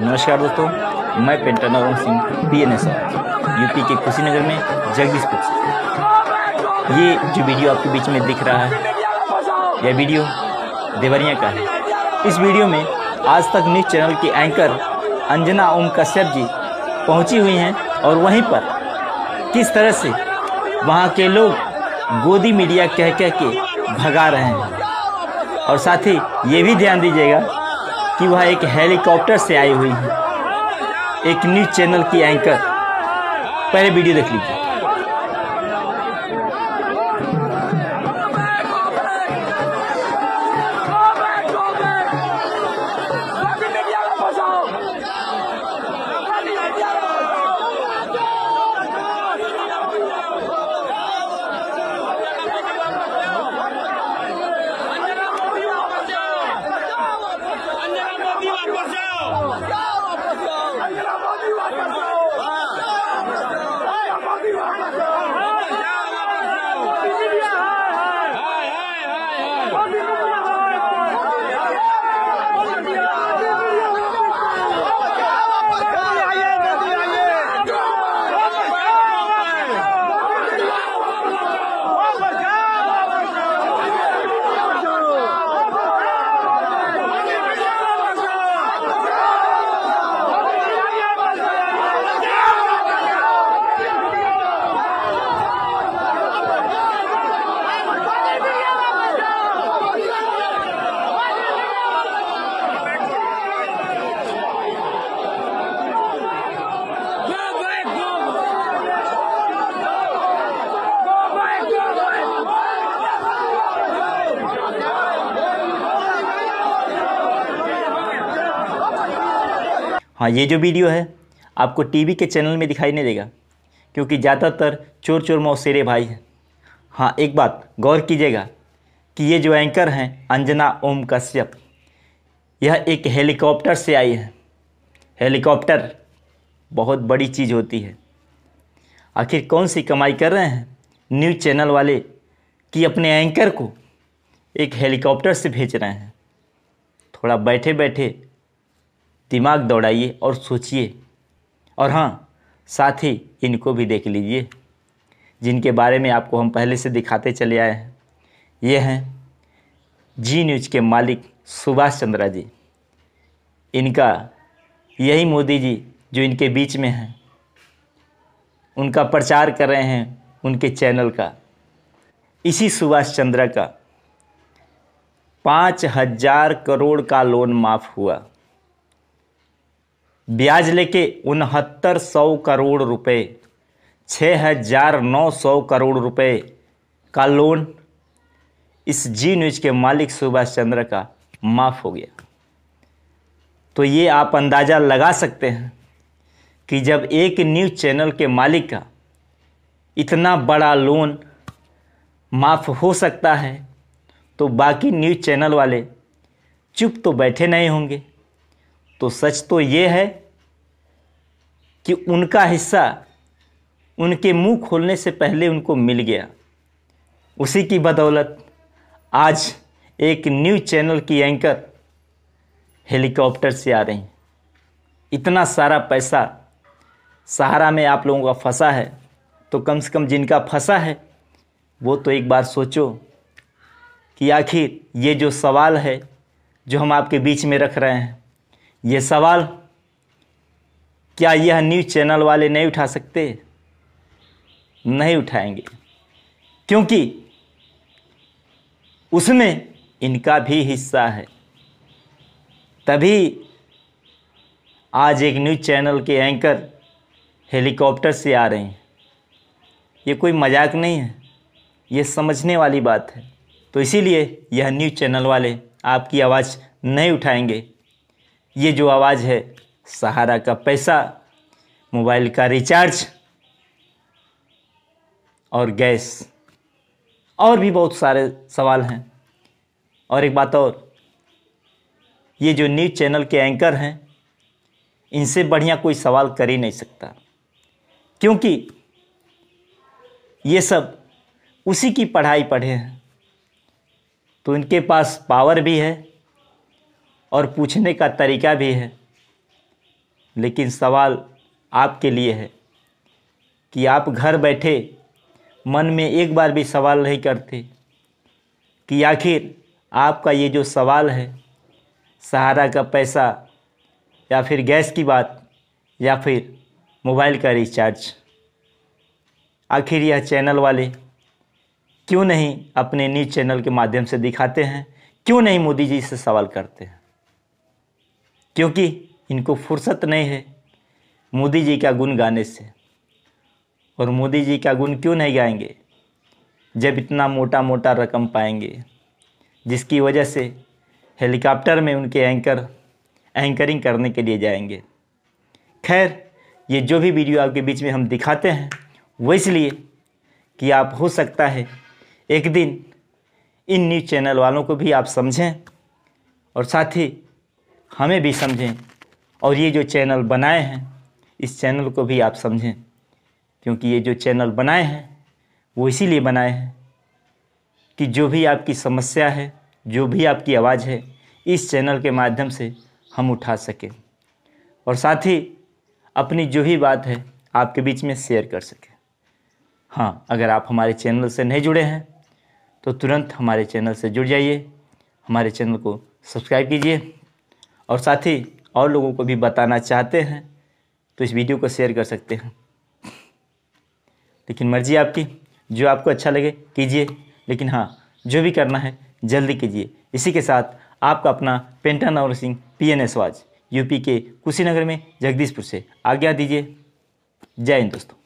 नमस्कार दोस्तों मैं पेंटर नरोम Singh B N S UP के कुशीनगर में जगदीशपुर से ये जो वीडियो आपके बीच में दिख रहा है यह वीडियो देवरिया का है इस वीडियो में आज तक न्यूज़ चैनल की एंकर अंजना ओम कश्यप जी पहुंची हुई हैं और वहीं पर किस तरह से वहाँ के लोग गोदी मीडिया कह कह के भगा रहे हैं और साथ ही ये भी ध्यान दीजिएगा कि वह एक हेलीकॉप्टर से आई हुई है एक न्यूज़ चैनल की एंकर पहले वीडियो देख लीजिए हाँ ये जो वीडियो है आपको टीवी के चैनल में दिखाई नहीं देगा क्योंकि ज़्यादातर चोर चोर मौसेरे भाई हैं हाँ एक बात गौर कीजिएगा कि ये जो एंकर हैं अंजना ओम कश्यप यह एक हेलीकॉप्टर से आई है हेलीकॉप्टर बहुत बड़ी चीज़ होती है आखिर कौन सी कमाई कर रहे हैं न्यूज़ चैनल वाले कि अपने एंकर को एक हेलीकॉप्टर से भेज रहे हैं थोड़ा बैठे बैठे दिमाग दौड़ाइए और सोचिए और हाँ साथ ही इनको भी देख लीजिए जिनके बारे में आपको हम पहले से दिखाते चले आए हैं ये हैं जी न्यूज के मालिक सुभाष चंद्रा जी इनका यही मोदी जी जो इनके बीच में हैं उनका प्रचार कर रहे हैं उनके चैनल का इसी सुभाष चंद्रा का पाँच हजार करोड़ का लोन माफ़ हुआ ब्याज लेके उनहत्तर सौ करोड़ रुपए छः हजार नौ सौ करोड़ रुपए का लोन इस जी न्यूज के मालिक सुभाष चंद्र का माफ़ हो गया तो ये आप अंदाज़ा लगा सकते हैं कि जब एक न्यूज़ चैनल के मालिक का इतना बड़ा लोन माफ़ हो सकता है तो बाकी न्यूज़ चैनल वाले चुप तो बैठे नहीं होंगे तो सच तो ये है कि उनका हिस्सा उनके मुंह खोलने से पहले उनको मिल गया उसी की बदौलत आज एक न्यूज चैनल की एंकर हेलीकॉप्टर से आ रही हैं इतना सारा पैसा सहारा में आप लोगों का फंसा है तो कम से कम जिनका फंसा है वो तो एक बार सोचो कि आखिर ये जो सवाल है जो हम आपके बीच में रख रहे हैं ये सवाल क्या यह न्यूज़ चैनल वाले नहीं उठा सकते नहीं उठाएंगे क्योंकि उसमें इनका भी हिस्सा है तभी आज एक न्यूज़ चैनल के एंकर हेलीकॉप्टर से आ रहे हैं ये कोई मजाक नहीं है ये समझने वाली बात है तो इसीलिए यह न्यूज़ चैनल वाले आपकी आवाज़ नहीं उठाएंगे ये जो आवाज़ है सहारा का पैसा मोबाइल का रिचार्ज और गैस और भी बहुत सारे सवाल हैं और एक बात और ये जो न्यूज़ चैनल के एंकर हैं इनसे बढ़िया कोई सवाल कर ही नहीं सकता क्योंकि ये सब उसी की पढ़ाई पढ़े हैं तो इनके पास पावर भी है और पूछने का तरीका भी है लेकिन सवाल आपके लिए है कि आप घर बैठे मन में एक बार भी सवाल नहीं करते कि आखिर आपका ये जो सवाल है सहारा का पैसा या फिर गैस की बात या फिर मोबाइल का रिचार्ज आखिर यह चैनल वाले क्यों नहीं अपने न्यूज़ चैनल के माध्यम से दिखाते हैं क्यों नहीं मोदी जी से सवाल करते हैं क्योंकि इनको फुर्सत नहीं है मोदी जी का गुण गाने से और मोदी जी का गुण क्यों नहीं गाएंगे जब इतना मोटा मोटा रकम पाएंगे जिसकी वजह से हेलीकॉप्टर में उनके एंकर एंकरिंग करने के लिए जाएंगे खैर ये जो भी वीडियो आपके बीच में हम दिखाते हैं वो इसलिए कि आप हो सकता है एक दिन इन न्यूज़ चैनल वालों को भी आप समझें और साथ ही हमें भी समझें और ये जो चैनल बनाए हैं इस चैनल को भी आप समझें क्योंकि ये जो चैनल बनाए हैं वो इसीलिए बनाए हैं कि जो भी आपकी समस्या है जो भी आपकी आवाज़ है इस चैनल के माध्यम से हम उठा सकें और साथ ही अपनी जो भी बात है आपके बीच में शेयर कर सकें हाँ अगर आप हमारे चैनल से नहीं जुड़े हैं तो तुरंत हमारे चैनल से जुड़ जाइए हमारे चैनल को सब्सक्राइब कीजिए और साथ ही और लोगों को भी बताना चाहते हैं तो इस वीडियो को शेयर कर सकते हैं लेकिन मर्जी आपकी जो आपको अच्छा लगे कीजिए लेकिन हाँ जो भी करना है जल्दी कीजिए इसी के साथ आपका अपना पेंटा नवर सिंह पी एन एस वाज यूपी के कुशीनगर में जगदीशपुर से आज्ञा दीजिए जय हिंद दोस्तों